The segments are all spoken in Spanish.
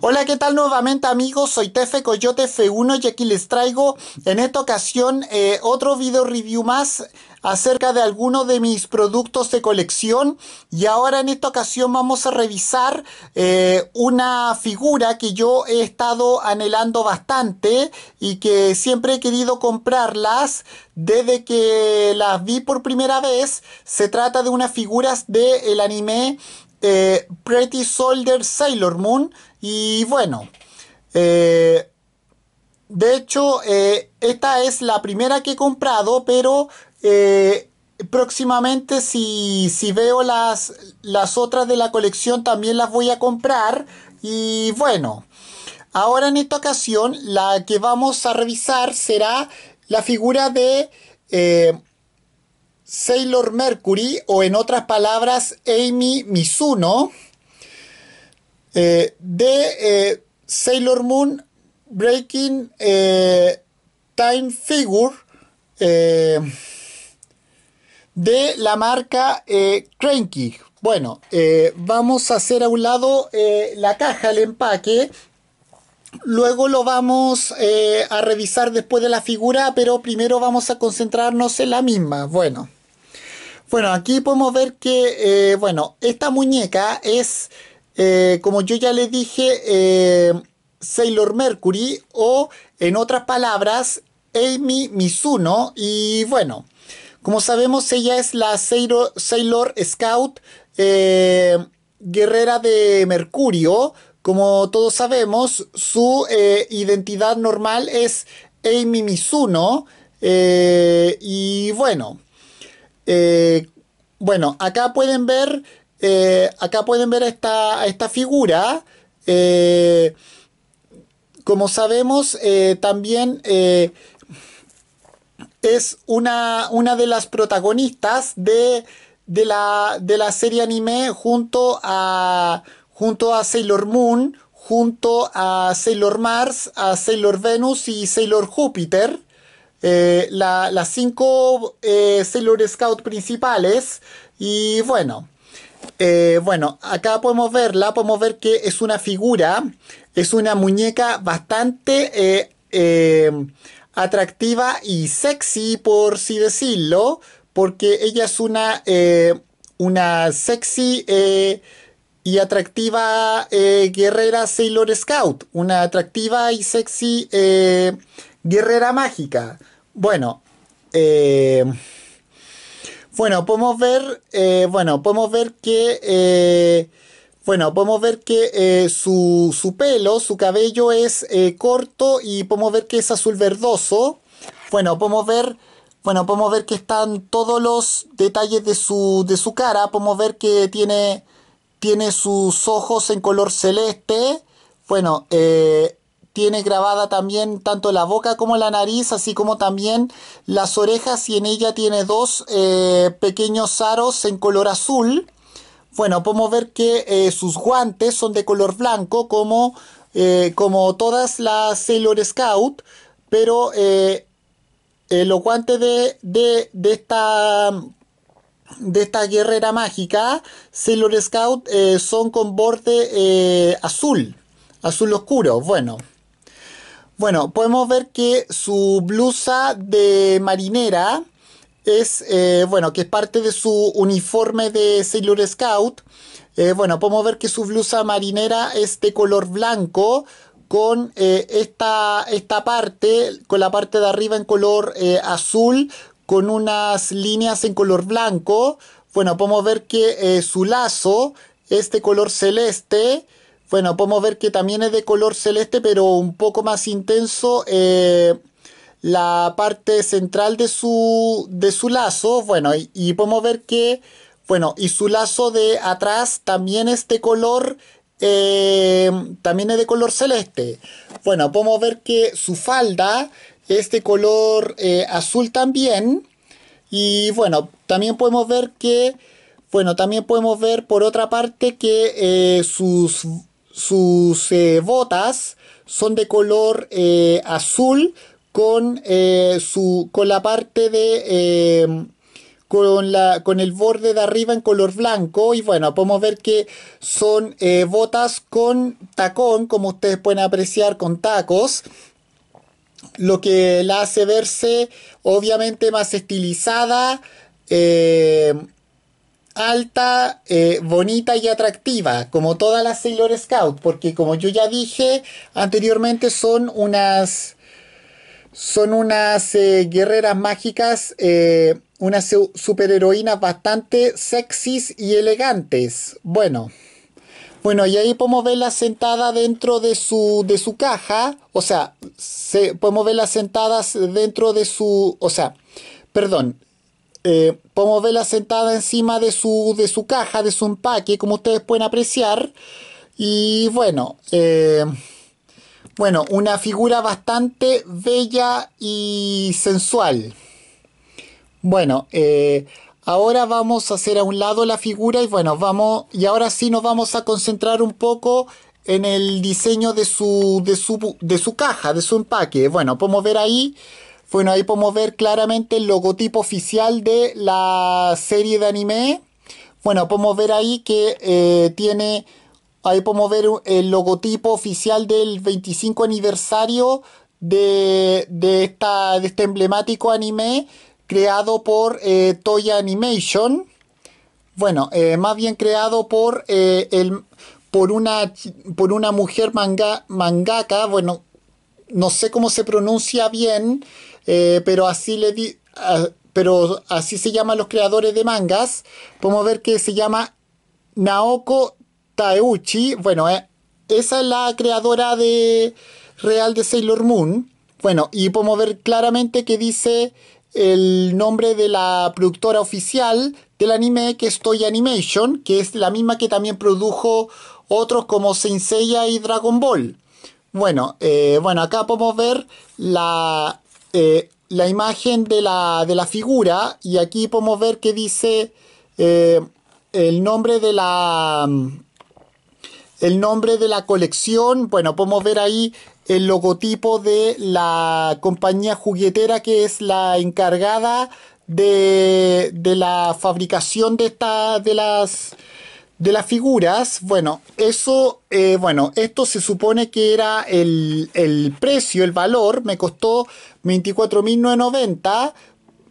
Hola, ¿qué tal nuevamente amigos? Soy Tefe Coyote F1 y aquí les traigo en esta ocasión eh, otro video review más acerca de algunos de mis productos de colección y ahora en esta ocasión vamos a revisar eh, una figura que yo he estado anhelando bastante y que siempre he querido comprarlas desde que las vi por primera vez se trata de unas figuras del anime eh, Pretty Soldier Sailor Moon. Y bueno, eh, de hecho, eh, esta es la primera que he comprado, pero próximamente si, si veo las, las otras de la colección también las voy a comprar. Y bueno, ahora en esta ocasión la que vamos a revisar será la figura de... Sailor Mercury o en otras palabras Amy Mizuno eh, de eh, Sailor Moon Breaking eh, Time Figure de la marca Cranky. Bueno, vamos a hacer a un lado la caja, el empaque. Luego lo vamos a revisar después de la figura, pero primero vamos a concentrarnos en la misma. Bueno. Bueno, aquí podemos ver que, eh, bueno, esta muñeca es, eh, como yo ya le dije, eh, Sailor Mercury o, en otras palabras, Amy Mizuno. Y bueno, como sabemos, ella es la Sailor, Sailor Scout Guerrera de Mercurio. Como todos sabemos, su identidad normal es Amy Mizuno. y bueno, eh, bueno, acá pueden ver, eh, acá pueden ver esta, esta figura. Eh, como sabemos, también es una, una, de las protagonistas de, la, serie anime junto a, junto a Sailor Moon, junto a Sailor Mars, a Sailor Venus y Sailor Júpiter. Eh, las cinco eh, Sailor Scout principales. Y bueno, eh, bueno, acá podemos verla, podemos ver que es una figura, es una muñeca bastante atractiva y sexy, por así decirlo, porque ella es una, una sexy y atractiva guerrera Sailor Scout, una atractiva y sexy guerrera mágica. Bueno, eh, bueno, podemos ver, eh, bueno, podemos ver que, eh, bueno, podemos ver que su, pelo, su cabello es corto y podemos ver que es azul verdoso. Bueno, podemos ver, bueno, podemos ver que están todos los detalles de su, de su cara. Podemos ver que tiene, tiene sus ojos en color celeste. Bueno, eh, tiene grabada también tanto la boca como la nariz, así como también las orejas y en ella tiene dos eh, pequeños aros en color azul. Bueno, podemos ver que eh, sus guantes son de color blanco como, eh, como todas las Sailor Scout, pero los guantes de, esta de esta guerrera mágica, Sailor Scout, son con borde azul, azul oscuro. Bueno, bueno, podemos ver que su blusa de marinera es, eh, bueno, que es parte de su uniforme de Sailor Scout. Eh, bueno, podemos ver que su blusa marinera es de color blanco con eh, esta, esta, parte, con la parte de arriba en color azul, con unas líneas en color blanco. Bueno, podemos ver que su lazo es de color celeste bueno, podemos ver que también es de color celeste, pero un poco más intenso. Eh, la parte central de su, de su lazo, bueno, y, podemos ver que, bueno, y su lazo de atrás también es de color, eh, también es de color celeste. Bueno, podemos ver que su falda es de color eh, azul también. Y bueno, también podemos ver que, bueno, también podemos ver por otra parte que sus sus eh, botas son de color eh, azul con, eh, su, con la parte de... Con, con, el borde de arriba en color blanco y bueno, podemos ver que son botas con tacón, como ustedes pueden apreciar, con tacos, lo que la hace verse obviamente más estilizada, alta, eh, bonita y atractiva, como todas las Sailor Scout, porque como yo ya dije anteriormente, son unas, son unas eh, guerreras mágicas, eh, unas superheroínas bastante sexys y elegantes. Bueno. Bueno, y ahí podemos verla sentada dentro de su, de su caja, o sea, se, podemos verla sentadas dentro de su, o sea, perdón, eh, podemos verla sentada encima de su, de su caja, de su empaque, como ustedes pueden apreciar. Y bueno, eh, bueno, una figura bastante bella y sensual. Bueno, eh, ahora vamos a hacer a un lado la figura y bueno, vamos, y ahora sí nos vamos a concentrar un poco en el diseño de su, de su, de su caja, de su empaque. Bueno, podemos ver ahí bueno, ahí podemos ver claramente el logotipo oficial de la serie de anime. Bueno, podemos ver ahí que eh, tiene, ahí podemos ver el logotipo oficial del 25 aniversario de, esta, este emblemático anime creado por eh, Toya Animation. Bueno, eh, más bien creado por, por, una, por una mujer manga, mangaka, bueno, no sé cómo se pronuncia bien, eh, pero así le di, pero así se llaman los creadores de mangas. Podemos ver que se llama Naoko Taeuchi. Bueno, eh, esa es la creadora de real de Sailor Moon. Bueno, y podemos ver claramente que dice el nombre de la productora oficial del anime, que es Toy Animation, que es la misma que también produjo otros como Senseiya y Dragon Ball. Bueno, eh, bueno, acá podemos ver la, eh, la imagen de la, de la, figura y aquí podemos ver que dice eh, el nombre de la el nombre de la colección bueno podemos ver ahí el logotipo de la compañía juguetera que es la encargada de, de la fabricación de esta de las de las figuras, bueno, eso, eh, bueno, esto se supone que era el, el precio, el valor, me costó 24.990.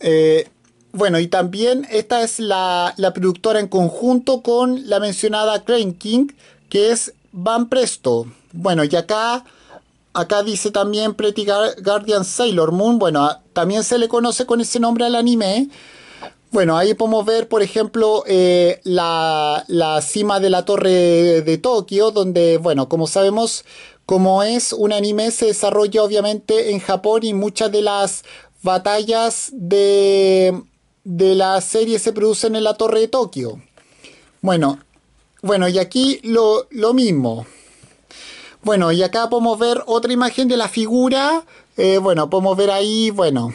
Eh, bueno, y también esta es la, la, productora en conjunto con la mencionada Crane King, que es Van Presto. Bueno, y acá, acá dice también Pretty Guardian Sailor Moon. Bueno, también se le conoce con ese nombre al anime. Bueno, ahí podemos ver, por ejemplo, eh, la, cima de la torre de Tokio, donde, bueno, como sabemos, como es un anime, se desarrolla obviamente en Japón y muchas de las batallas de, la serie se producen en la torre de Tokio. Bueno, bueno, y aquí lo, lo mismo. Bueno, y acá podemos ver otra imagen de la figura. Eh, bueno, podemos ver ahí, bueno,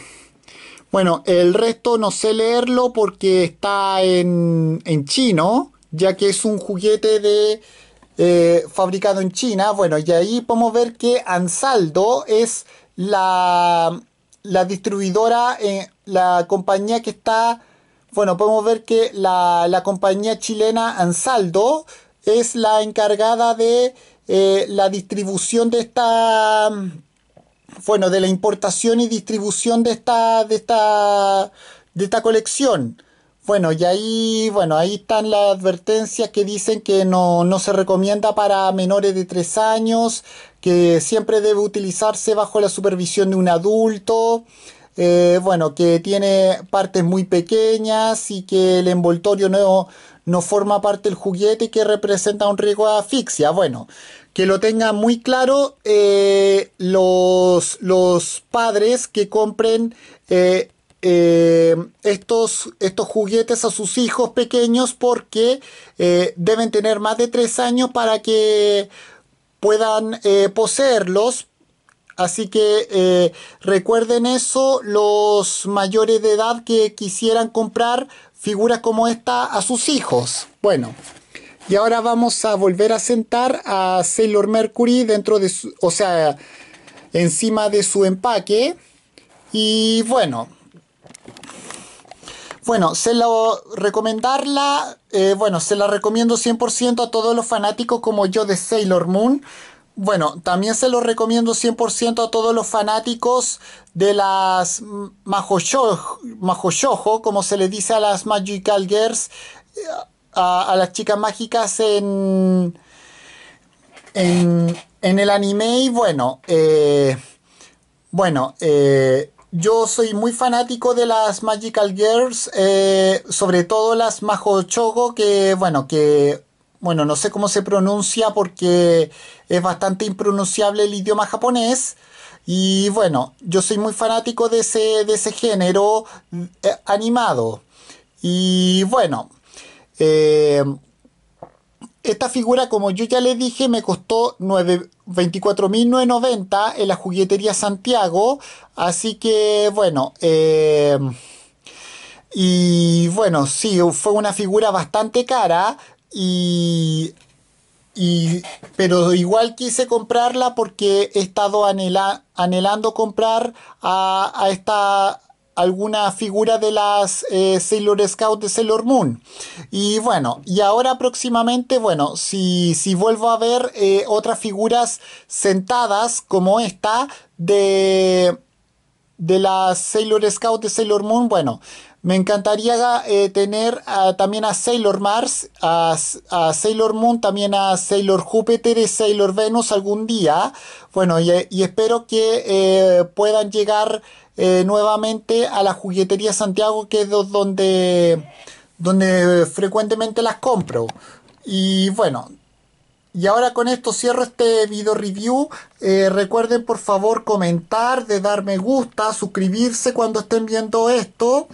bueno, el resto no sé leerlo porque está en, chino, ya que es un juguete de eh, fabricado en China. Bueno, y ahí podemos ver que Ansaldo es la, distribuidora, eh, la compañía que está, bueno, podemos ver que la, compañía chilena Ansaldo es la encargada de eh, la distribución de esta bueno, de la importación y distribución de esta, de esta, de esta colección. Bueno, y ahí, bueno, ahí están las advertencias que dicen que no, no se recomienda para menores de 3 años, que siempre debe utilizarse bajo la supervisión de un adulto, eh, bueno, que tiene partes muy pequeñas y que el envoltorio no, no forma parte del juguete y que representa un riesgo de asfixia. Bueno, que lo tengan muy claro eh, los, padres que compren eh, eh, estos, estos juguetes a sus hijos pequeños porque deben tener más de tres años para que puedan poseerlos. Así que recuerden eso, los mayores de edad que quisieran comprar figuras como esta a sus hijos. Bueno. Y ahora vamos a volver a sentar a Sailor Mercury dentro de su, o sea, encima de su empaque. Y bueno, bueno, se lo recomendarla, eh, bueno, se la recomiendo 100% a todos los fanáticos como yo de Sailor Moon. Bueno, también se lo recomiendo 100% a todos los fanáticos de las Majoshojo, como se le dice a las Magical Girls. Eh, a, las chicas mágicas en, en, en el anime y bueno, eh, bueno, eh, yo soy muy fanático de las Magical Girls, eh, sobre todo las Majo Chogo, que bueno, que bueno, no sé cómo se pronuncia porque es bastante impronunciable el idioma japonés. Y bueno, yo soy muy fanático de ese, de ese género animado. Y bueno, eh, esta figura, como yo ya le dije, me costó 24.990 en la juguetería Santiago. Así que, bueno, eh, y bueno, sí, fue una figura bastante cara. Y, pero igual quise comprarla porque he estado anhelando comprar a, a, esta, alguna figura de las eh, Sailor Scout de Sailor Moon. Y bueno, y ahora próximamente, bueno, si, si vuelvo a ver eh, otras figuras sentadas como esta de de la Sailor Scout de Sailor Moon, bueno, me encantaría eh, tener también a Sailor Mars, a, Sailor Moon, también a Sailor Júpiter y Sailor Venus algún día. Bueno, y, espero que eh, puedan llegar eh, nuevamente a la juguetería Santiago, que es donde, donde frecuentemente las compro. Y bueno, y ahora con esto cierro este video review. Eh, recuerden por favor comentar, de dar me gusta, suscribirse cuando estén viendo esto.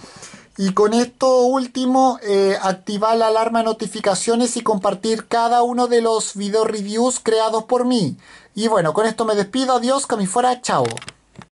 Y con esto último, eh, activar la alarma de notificaciones y compartir cada uno de los video reviews creados por mí. Y bueno, con esto me despido. Adiós, que fuera. Chao.